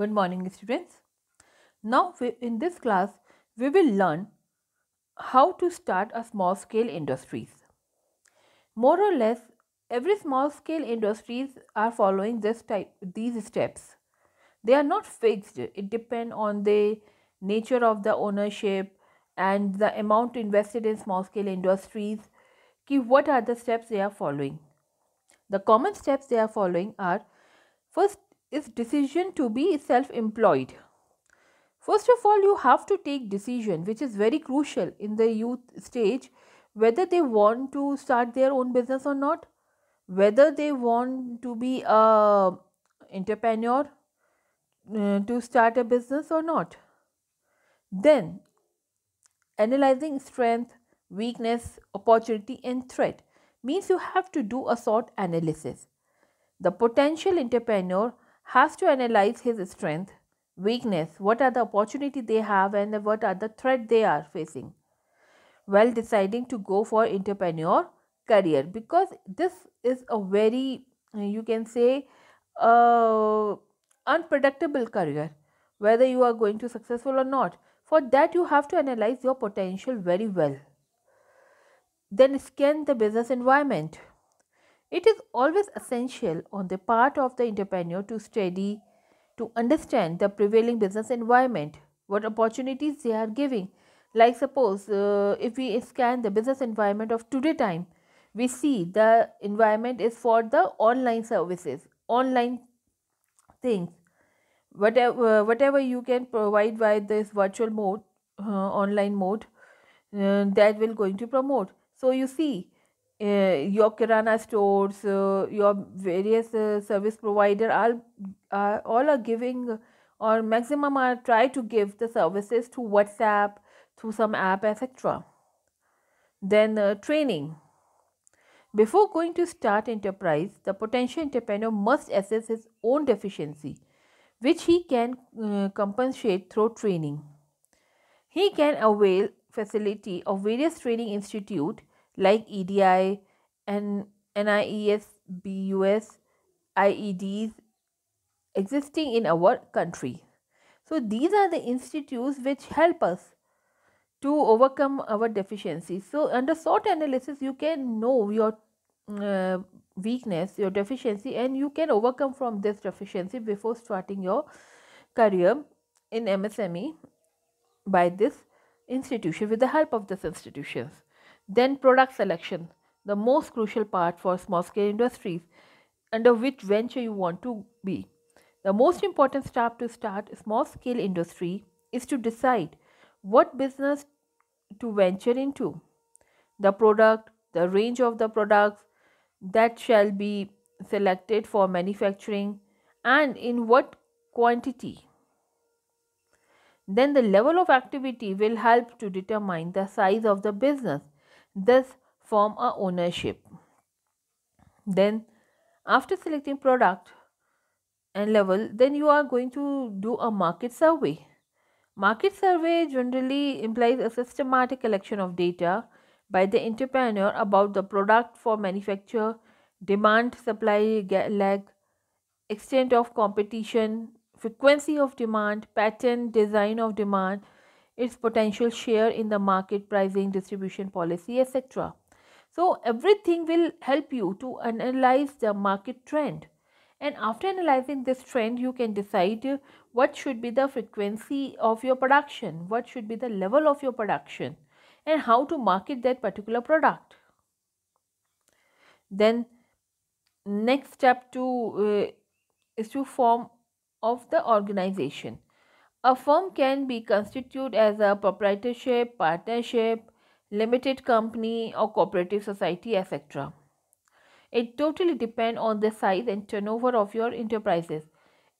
Good morning students. Now we, in this class we will learn how to start a small scale industries. More or less every small scale industries are following this type these steps. They are not fixed. It depends on the nature of the ownership and the amount invested in small scale industries. Ki what are the steps they are following? The common steps they are following are first is decision to be self-employed. First of all, you have to take decision which is very crucial in the youth stage whether they want to start their own business or not, whether they want to be a entrepreneur uh, to start a business or not. Then analyzing strength, weakness, opportunity and threat means you have to do a sort analysis. The potential entrepreneur has to analyze his strength, weakness, what are the opportunity they have and what are the threat they are facing while deciding to go for entrepreneur career because this is a very you can say uh, unpredictable career whether you are going to successful or not for that you have to analyze your potential very well then scan the business environment it is always essential on the part of the entrepreneur to study, to understand the prevailing business environment, what opportunities they are giving. Like suppose uh, if we scan the business environment of today time, we see the environment is for the online services, online things. Whatever, uh, whatever you can provide by this virtual mode, uh, online mode, uh, that will going to promote. So you see uh, your kirana stores uh, your various uh, service provider all are all are giving or maximum are try to give the services to whatsapp through some app etc then uh, training before going to start enterprise the potential entrepreneur must assess his own deficiency which he can uh, compensate through training he can avail facility of various training institute like EDI and BUS, IEDs existing in our country. So these are the institutes which help us to overcome our deficiencies. So under SWOT analysis, you can know your uh, weakness, your deficiency, and you can overcome from this deficiency before starting your career in MSME by this institution with the help of this institutions. Then product selection, the most crucial part for small scale industries under which venture you want to be. The most important step to start a small scale industry is to decide what business to venture into, the product, the range of the products that shall be selected for manufacturing, and in what quantity. Then the level of activity will help to determine the size of the business thus form a ownership. Then after selecting product and level, then you are going to do a market survey. Market survey generally implies a systematic collection of data by the entrepreneur about the product for manufacture, demand supply lag, extent of competition, frequency of demand, pattern design of demand, its potential share in the market, pricing, distribution policy, etc. So, everything will help you to analyze the market trend. And after analyzing this trend, you can decide what should be the frequency of your production, what should be the level of your production, and how to market that particular product. Then, next step to uh, is to form of the organization a firm can be constituted as a proprietorship, partnership, limited company or cooperative society etc. It totally depends on the size and turnover of your enterprises.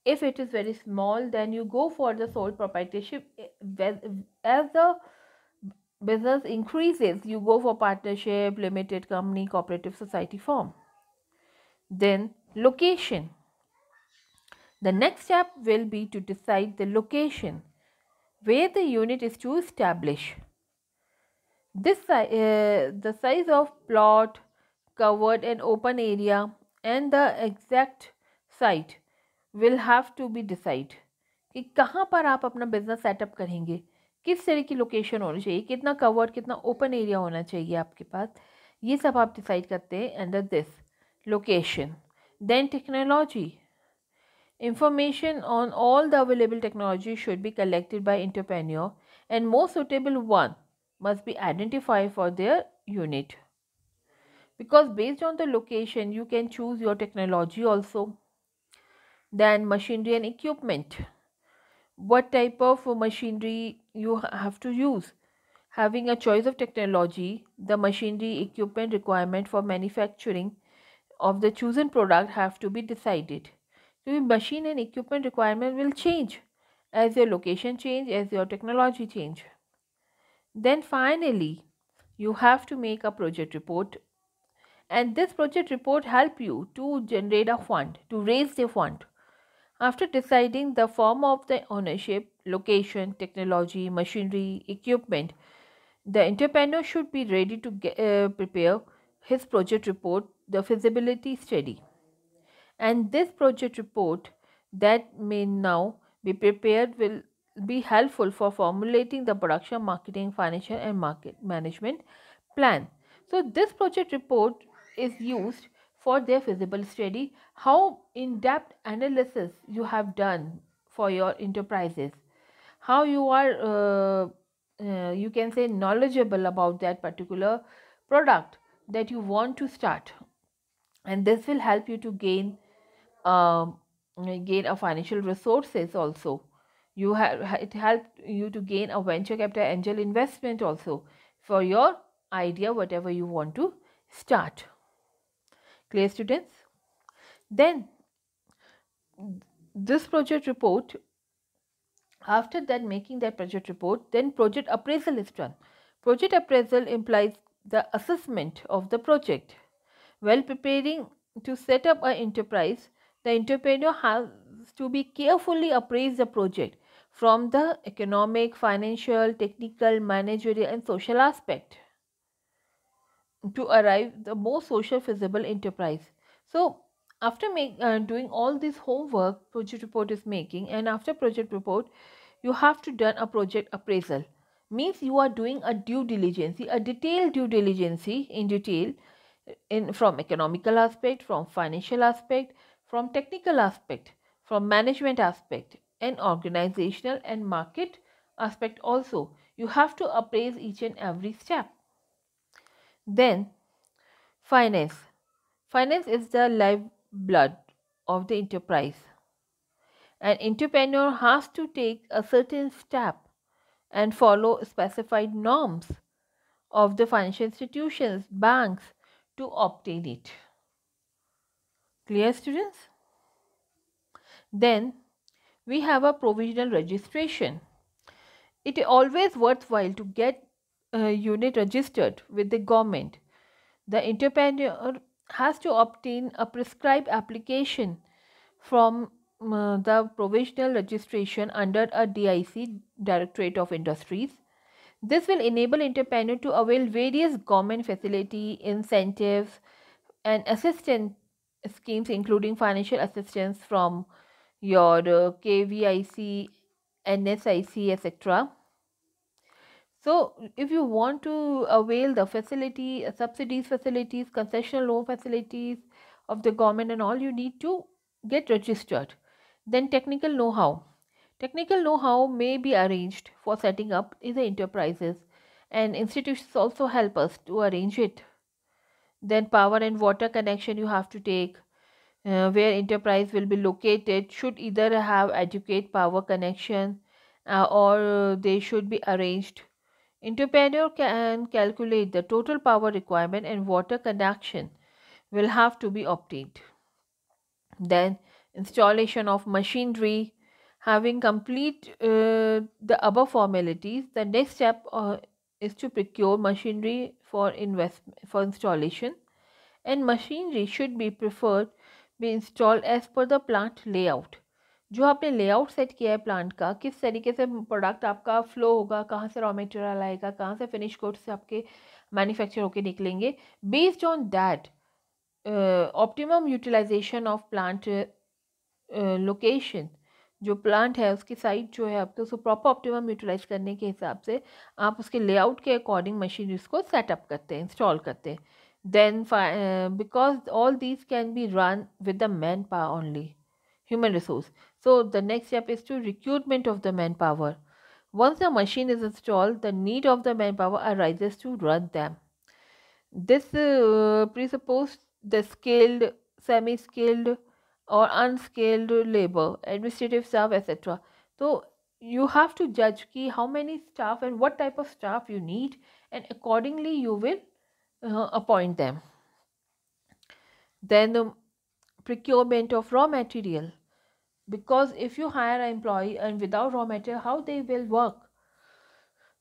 If it is very small then you go for the sole proprietorship as the business increases you go for partnership, limited company, cooperative society form. Then location The next step will be to decide the location where the unit is to establish. This uh, the size of plot covered and open area and the exact site will have to be decide कि कहाँ पर आप अपना business setup करेंगे किस तरह की location होनी चाहिए कितना कवर्ड कितना ओपन एरिया होना चाहिए आपके पास ये सब आप डिसाइड करते हैं under this location then technology Information on all the available technology should be collected by entrepreneur and most suitable one must be identified for their unit. Because based on the location, you can choose your technology also. Then machinery and equipment. What type of machinery you have to use. Having a choice of technology, the machinery equipment requirement for manufacturing of the chosen product have to be decided so, machine and equipment requirement will change as your location change as your technology change then finally you have to make a project report and this project report help you to generate a fund to raise the fund after deciding the form of the ownership location technology machinery equipment the entrepreneur should be ready to uh, prepare his project report the feasibility study and this project report that may now be prepared will be helpful for formulating the production marketing financial and market management plan so this project report is used for their feasible study how in-depth analysis you have done for your enterprises how you are uh, uh, you can say knowledgeable about that particular product that you want to start and this will help you to gain um, gain a financial resources also you have it helped you to gain a venture capital angel investment also for your idea whatever you want to start clear students then this project report after that making that project report then project appraisal is done project appraisal implies the assessment of the project while preparing to set up an enterprise the entrepreneur has to be carefully appraise the project from the economic, financial, technical, managerial and social aspect to arrive the most social feasible enterprise. So after make, uh, doing all this homework project report is making and after project report you have to done a project appraisal means you are doing a due diligence a detailed due diligence in detail in from economical aspect from financial aspect from technical aspect, from management aspect and organizational and market aspect also. You have to appraise each and every step. Then finance. Finance is the lifeblood of the enterprise. An entrepreneur has to take a certain step and follow specified norms of the financial institutions, banks to obtain it. Clear students? Then we have a provisional registration. It is always worthwhile to get a unit registered with the government. The entrepreneur has to obtain a prescribed application from uh, the provisional registration under a DIC Directorate of Industries. This will enable entrepreneur to avail various government facility, incentives and assistance schemes including financial assistance from your uh, KVIC, NSIC, etc. So, if you want to avail the facility, uh, subsidies facilities, concessional loan facilities of the government and all, you need to get registered. Then, technical know how. Technical know how may be arranged for setting up the enterprises, and institutions also help us to arrange it then power and water connection you have to take uh, where enterprise will be located should either have adequate power connection uh, or they should be arranged entrepreneur can calculate the total power requirement and water connection will have to be obtained then installation of machinery having complete uh, the above formalities the next step uh, is to procure machinery for invest for installation and machinery should be preferred be installed as per the plant layout जो आपने layout set किया है plant का किस तरीके से product आपका flow होगा कहाँ से रॉ मटेरियल आएगा कहाँ से फिनिश कोड्स आपके मैन्युफैक्चर होके निकलेंगे based on that optimum utilization of plant location जो प्लांट है उसकी साइज जो है आपके तो उसको प्रॉपर ऑप्टिमम यूटिलाइज करने के हिसाब से आप उसके लेआउट के अकॉर्डिंग मशीन उसको सेटअप करते हैं इंस्टॉल करते हैं than because all these can be run with the man power only human resource so the next step is to recruitment of the man power once the machine is install the need of the man power are rise to run them this presuppose the skilled semi skilled or unskilled labor, administrative staff, etc. So you have to judge ki how many staff and what type of staff you need, and accordingly you will uh, appoint them. Then the procurement of raw material, because if you hire an employee and without raw material, how they will work?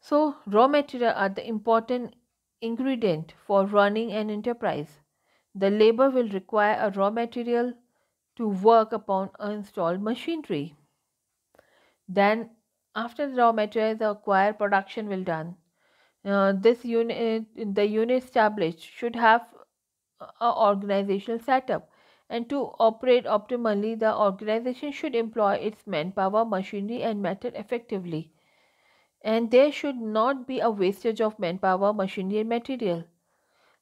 So raw material are the important ingredient for running an enterprise. The labor will require a raw material to work upon installed machinery. Then after the raw material, the acquired, production will done. Uh, this unit, the unit established should have an organizational setup and to operate optimally, the organization should employ its manpower, machinery and matter effectively. And there should not be a wastage of manpower, machinery and material.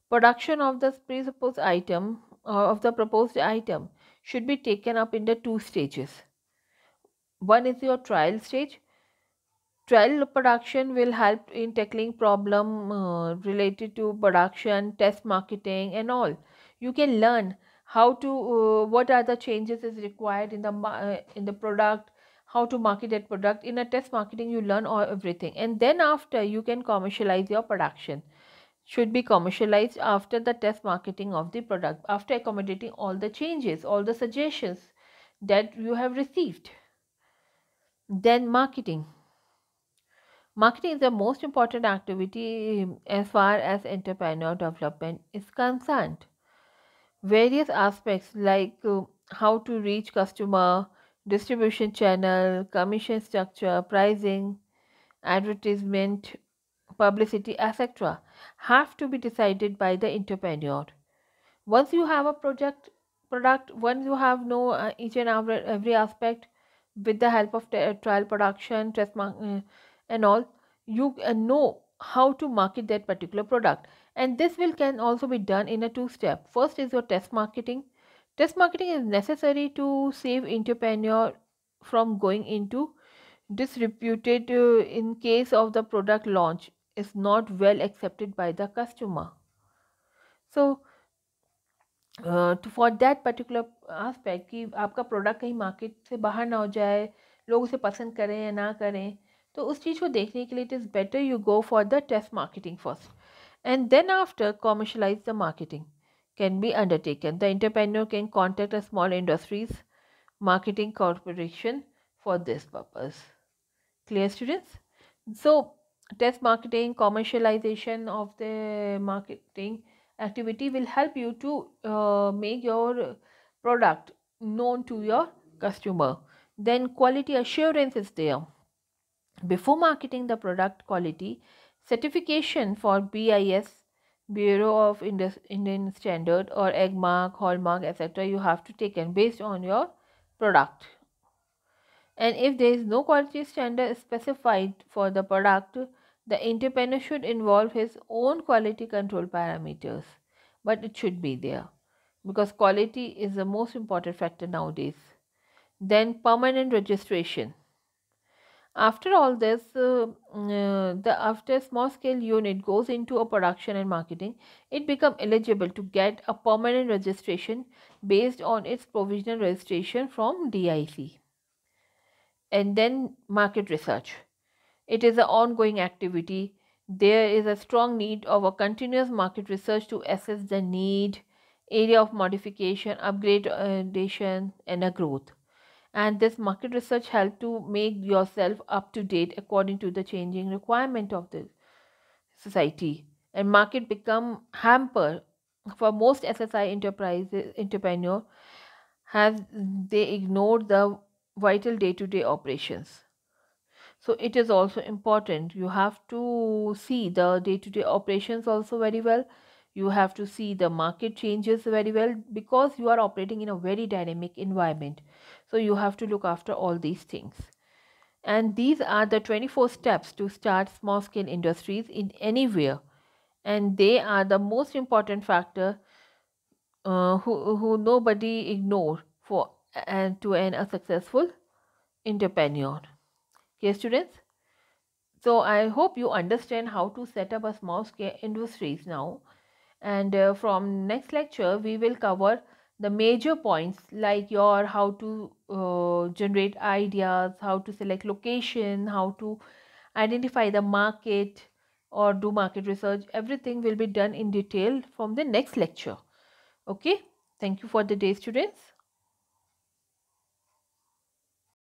Production of the presupposed item or uh, of the proposed item should be taken up in the two stages. One is your trial stage. Trial production will help in tackling problem uh, related to production, test marketing and all. You can learn how to uh, what are the changes is required in the uh, in the product, how to market that product. In a test marketing you learn all everything and then after you can commercialize your production should be commercialized after the test marketing of the product after accommodating all the changes all the suggestions that you have received then marketing marketing is the most important activity as far as entrepreneur development is concerned various aspects like uh, how to reach customer distribution channel commission structure pricing advertisement publicity, etc., have to be decided by the entrepreneur. Once you have a project product, once you have know uh, each and every, every aspect with the help of t- uh, trial production, test uh, and all, you uh, know how to market that particular product. And this will can also be done in a two step. First is your test marketing. Test marketing is necessary to save entrepreneur from going into disreputed uh, in case of the product launch is not well accepted by the customer so to for that particular aspect कि आपका product कहीं market से बाहर ना हो जाए लोग उसे पसंद करें या ना करें तो उस चीज़ को देखने के लिए it is better you go for the test marketing first and then after commercialise the marketing can be undertaken the entrepreneur can contact a small industries marketing corporation for this purpose clear students so test marketing commercialization of the marketing activity will help you to uh, make your product known to your customer then quality assurance is there before marketing the product quality certification for bis bureau of Indus indian standard or egg mark hallmark etc you have to take and based on your product and if there is no quality standard specified for the product, the entrepreneur should involve his own quality control parameters. But it should be there because quality is the most important factor nowadays. Then permanent registration. After all this, uh, mm, uh, the after small scale unit goes into a production and marketing, it become eligible to get a permanent registration based on its provisional registration from DIC and then market research. It is an ongoing activity. There is a strong need of a continuous market research to assess the need, area of modification, upgradation, and a growth. And this market research helps to make yourself up to date according to the changing requirement of the society. And market become hamper for most SSI enterprises entrepreneur has they ignored the vital day to day operations. So it is also important. You have to see the day to day operations also very well. You have to see the market changes very well because you are operating in a very dynamic environment. So you have to look after all these things. And these are the 24 steps to start small scale industries in anywhere. And they are the most important factor uh, who, who nobody ignore for and to end a successful entrepreneur. Okay, students. So I hope you understand how to set up a small scale industries now. And uh, from next lecture, we will cover the major points like your how to uh, generate ideas, how to select location, how to identify the market or do market research. Everything will be done in detail from the next lecture. Okay. Thank you for the day students.